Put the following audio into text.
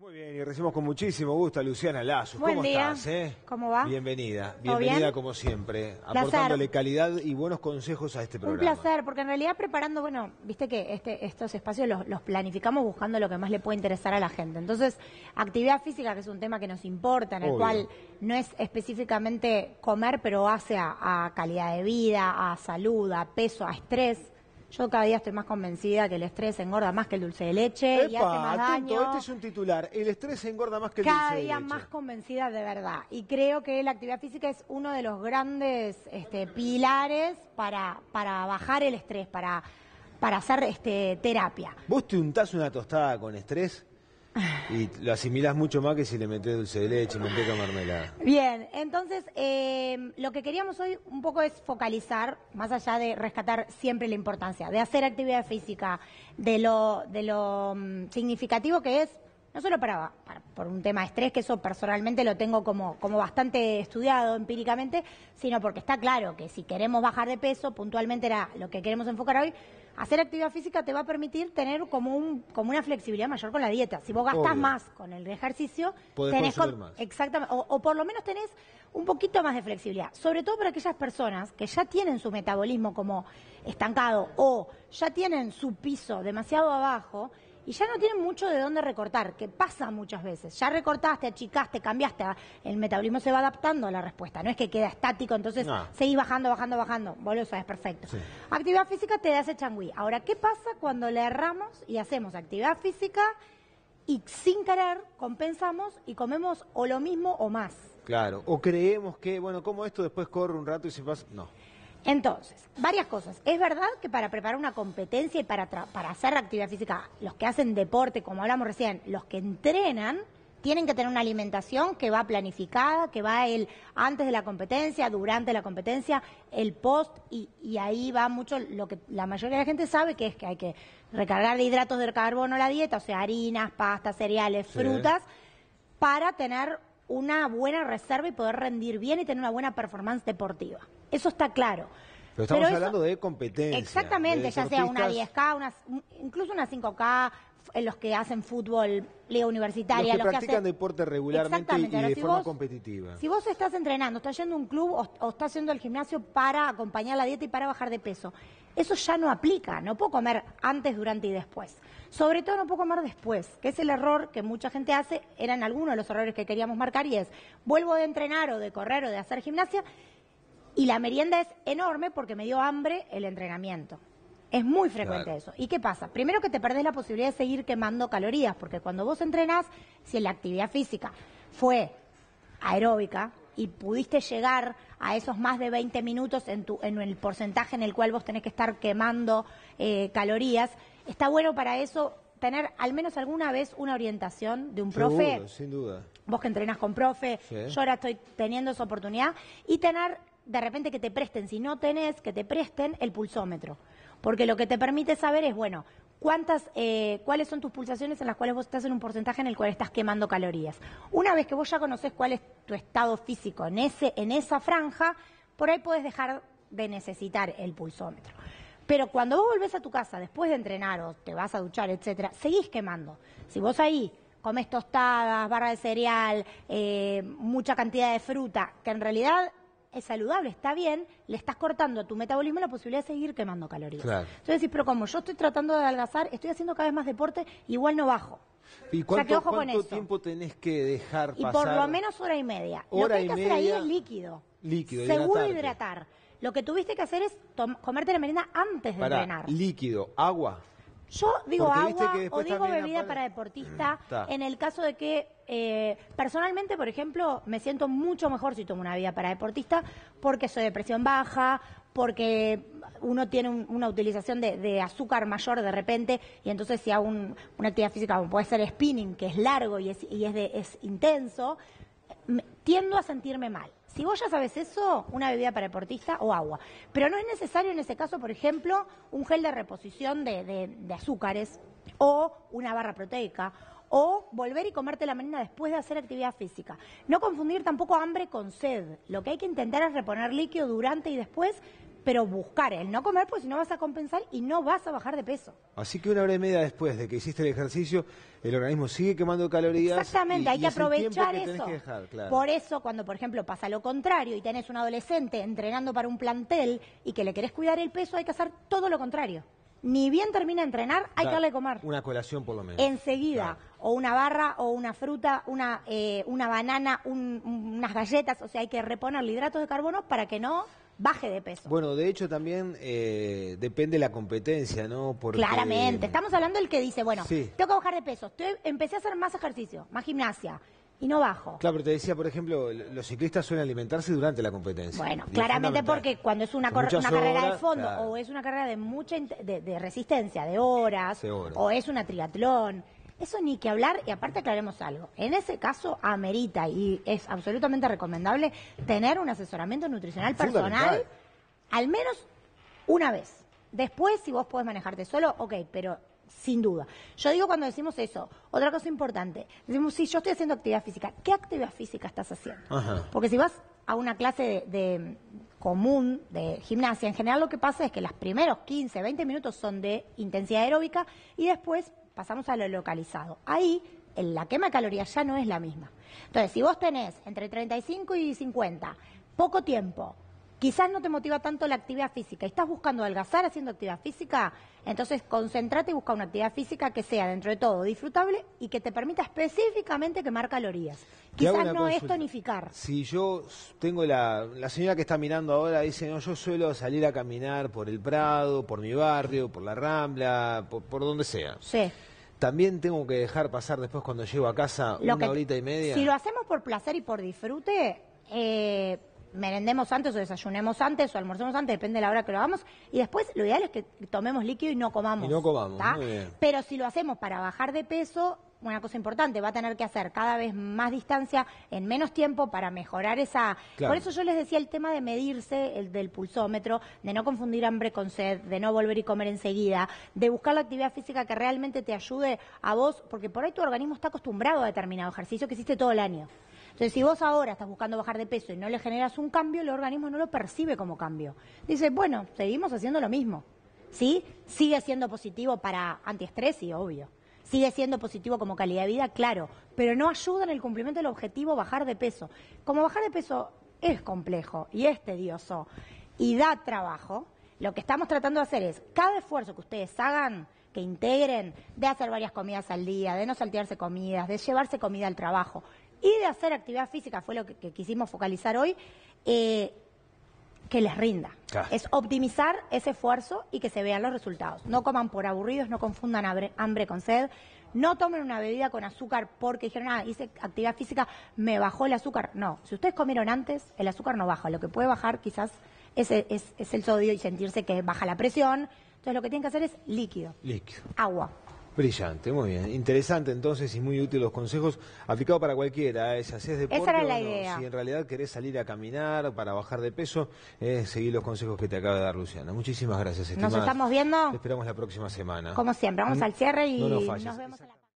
Muy bien, y recibimos con muchísimo gusto a Luciana Lazo. ¿Cómo estás? Eh? ¿Cómo va? Bienvenida, bienvenida como siempre, aportándole calidad y buenos consejos a este programa. Un placer, porque en realidad preparando, bueno, viste que este, estos espacios los, planificamos buscando lo que más le puede interesar a la gente. Entonces, actividad física, que es un tema que nos importa, en el cual no es específicamente comer, pero hace a calidad de vida, a salud, a peso, a estrés. Yo cada día estoy más convencida que el estrés engorda más que el dulce de leche y hace más Este es un titular. El estrés engorda más que el dulce de leche. Cada día más convencida de verdad. Y creo que la actividad física es uno de los grandes este, pilares para, para bajar el estrés, para, para hacer este, terapia. ¿Vos te untás una tostada con estrés? y lo asimilas mucho más que si le metes dulce de leche, manteca, mermelada. Bien, entonces em, lo que queríamos hoy un poco es focalizar, más allá de rescatar siempre la importancia, de hacer actividad física, de lo, de lo mm, significativo que es no solo para, por un tema de estrés, que eso personalmente lo tengo como, como bastante estudiado empíricamente, sino porque está claro que si queremos bajar de peso, puntualmente era lo que queremos enfocar hoy, hacer actividad física te va a permitir tener como una flexibilidad mayor con la dieta. Si vos gastás más con el ejercicio, tenés exactamente o, por lo menos tenés un poquito más de flexibilidad, sobre todo para aquellas personas que ya tienen su metabolismo como estancado o ya tienen su piso demasiado abajo y ya no tienen mucho de dónde recortar, que pasa muchas veces. Ya recortaste, achicaste, cambiaste, ah, el metabolismo se va adaptando a la respuesta, no es que queda estático, entonces seguís bajando, bajando, bajando, vos lo sabes perfecto. Actividad física te da ese changüí. Ahora, ¿qué pasa cuando le erramos y hacemos actividad física y sin querer compensamos y comemos o lo mismo o más? Claro, o creemos que, bueno, como esto después corre un rato y se pasa... No. Entonces, varias cosas. Es verdad que para preparar una competencia y para, para hacer actividad física, los que hacen deporte, como hablamos recién, los que entrenan, tienen que tener una alimentación que va planificada, que va el antes de la competencia, durante la competencia, el post, y, ahí va mucho lo que la mayoría de la gente sabe, que es que hay que recargar de hidratos de carbono la dieta, o sea, harinas, pastas, cereales, frutas, para tener una buena reserva y poder rendir bien y tener una buena performance deportiva. Eso está claro. Pero estamos hablando de competencia. Exactamente, ya sea una 10K, una, incluso una 5K, en los que hacen fútbol, liga universitaria. Los que practican deporte regularmente y de forma competitiva. Si vos estás entrenando, estás yendo a un club o, o, estás yendo al gimnasio para acompañar la dieta y para bajar de peso, eso ya no aplica. No puedo comer antes, durante y después. Sobre todo no puedo comer después, que es el error que mucha gente hace, eran algunos de los errores que queríamos marcar y es, vuelvo de entrenar o de correr o de hacer gimnasia y la merienda es enorme porque me dio hambre el entrenamiento. Es muy frecuente eso. ¿Y qué pasa? Primero que te perdés la posibilidad de seguir quemando calorías, porque cuando vos entrenás, si la actividad física fue aeróbica y pudiste llegar a esos más de 20 minutos en, tu, en el porcentaje en el cual vos tenés que estar quemando eh, calorías, está bueno para eso tener al menos alguna vez una orientación de un profe. Sin duda. Vos que entrenás con profe, yo ahora estoy teniendo esa oportunidad. Y tener de repente que te presten, si no tenés, que te presten el pulsómetro. Porque lo que te permite saber es, bueno, cuántas, eh, cuáles son tus pulsaciones en las cuales vos estás en un porcentaje en el cual estás quemando calorías. Una vez que vos ya conoces cuál es tu estado físico en, ese, en esa franja, por ahí puedes dejar de necesitar el pulsómetro. Pero cuando vos volvés a tu casa después de entrenar o te vas a duchar, etcétera, seguís quemando. Si vos ahí comes tostadas, barra de cereal, eh, mucha cantidad de fruta, que en realidad es saludable, está bien, le estás cortando a tu metabolismo la posibilidad de seguir quemando calorías. Entonces decís, pero como yo estoy tratando de adelgazar, estoy haciendo cada vez más deporte, igual no bajo. ¿Y cuánto, tiempo tenés que dejar Y por lo menos hora y media. Hora lo que hay que hacer ahí es líquido. Líquido, Seguro hidratar. Lo que tuviste que hacer es comerte la merienda antes de entrenar. Líquido, agua. Yo digo agua o digo bebida para deportista mm, en el caso de que eh, personalmente, por ejemplo, me siento mucho mejor si tomo una bebida para deportista porque soy de presión baja, porque uno tiene una utilización de, azúcar mayor de repente y entonces si hago una actividad física como puede ser spinning, que es largo y es, y es, de- es intenso, tiendo a sentirme mal. Si vos ya sabes eso, una bebida para deportista o agua. Pero no es necesario en ese caso, por ejemplo, un gel de reposición de, azúcares o una barra proteica o volver y comerte la mañana después de hacer actividad física. No confundir tampoco hambre con sed. Lo que hay que intentar es reponer líquido durante y después, pero buscar el no comer, porque si no vas a compensar y no vas a bajar de peso. Así que una hora y media después de que hiciste el ejercicio, el organismo sigue quemando calorías. Exactamente, hay que aprovechar eso. Por eso, cuando por ejemplo pasa lo contrario y tenés un adolescente entrenando para un plantel y que le querés cuidar el peso, hay que hacer todo lo contrario. Ni bien termina de entrenar, hay que darle comer. Una colación por lo menos. Enseguida, o una barra, o una fruta, una, eh, una banana, unas galletas, o sea, hay que reponer hidratos de carbono para que no baje de peso. Bueno, de hecho también eh, depende la competencia, ¿no? Porque... Claramente, estamos hablando del que dice, bueno, tengo que bajar de peso, empecé a hacer más ejercicio, más gimnasia, y no bajo. Claro, pero te decía, por ejemplo, los ciclistas suelen alimentarse durante la competencia. Bueno, claramente porque cuando es una, carrera de fondo o es una carrera de mucha de, resistencia, de horas, horas, o es una triatlón, eso ni que hablar, y aparte aclaremos algo. En ese caso, amerita y es absolutamente recomendable tener un asesoramiento nutricional personal al menos una vez. Después, si vos podés manejarte solo, ok, pero sin duda. Yo digo cuando decimos eso, otra cosa importante, decimos, si yo estoy haciendo actividad física, ¿qué actividad física estás haciendo? Porque si vas a una clase de, común de gimnasia, en general lo que pasa es que los primeros 15, 20 minutos son de intensidad aeróbica y después pasamos a lo localizado. Ahí en la quema de calorías ya no es la misma. Entonces, si vos tenés entre 35 y 50, poco tiempo, quizás no te motiva tanto la actividad física, y estás buscando adelgazar haciendo actividad física, entonces concentrate y busca una actividad física que sea dentro de todo disfrutable y que te permita específicamente quemar calorías. Quizás no es tonificar. Si yo tengo la, la señora que está mirando ahora, dice, no, yo suelo salir a caminar por el Prado, por mi barrio, por la Rambla, por, por donde sea. Sí también tengo que dejar pasar después cuando llego a casa una horita y media. Si lo hacemos por placer y por disfrute, eh, merendemos antes o desayunemos antes o almorcemos antes, depende de la hora que lo hagamos. Y después lo ideal es que tomemos líquido y no comamos. no comamos. Pero si lo hacemos para bajar de peso, una cosa importante, va a tener que hacer cada vez más distancia en menos tiempo para mejorar esa... Por eso yo les decía el tema de medirse, el del pulsómetro, de no confundir hambre con sed, de no volver y comer enseguida, de buscar la actividad física que realmente te ayude a vos, porque por ahí tu organismo está acostumbrado a determinado ejercicio que hiciste todo el año. Entonces, si vos ahora estás buscando bajar de peso y no le generas un cambio, el organismo no lo percibe como cambio. Dice, bueno, seguimos haciendo lo mismo. ¿Sí? Sigue siendo positivo para antiestrés, sí, obvio. Sigue siendo positivo como calidad de vida, claro, pero no ayuda en el cumplimiento del objetivo bajar de peso. Como bajar de peso es complejo y es tedioso y da trabajo, lo que estamos tratando de hacer es, cada esfuerzo que ustedes hagan, que integren, de hacer varias comidas al día, de no saltearse comidas, de llevarse comida al trabajo, y de hacer actividad física, fue lo que, quisimos focalizar hoy, eh, que les rinda. Es optimizar ese esfuerzo y que se vean los resultados. No coman por aburridos, no confundan hambre, con sed, no tomen una bebida con azúcar porque dijeron, ah, hice actividad física, me bajó el azúcar. No, si ustedes comieron antes, el azúcar no baja. Lo que puede bajar quizás es, es el sodio y sentirse que baja la presión. Entonces lo que tienen que hacer es líquido. Líquido. Agua. Brillante, muy bien. Interesante entonces y muy útil los consejos. Aplicado para cualquiera, ¿eh? es deporte Esa era la idea. Si en realidad querés salir a caminar para bajar de peso, eh, seguir los consejos que te acaba de dar Luciana. Muchísimas gracias, estimada. Nos estamos viendo. Te esperamos la próxima semana. Como siempre, vamos mm. al cierre y nos, vemos en la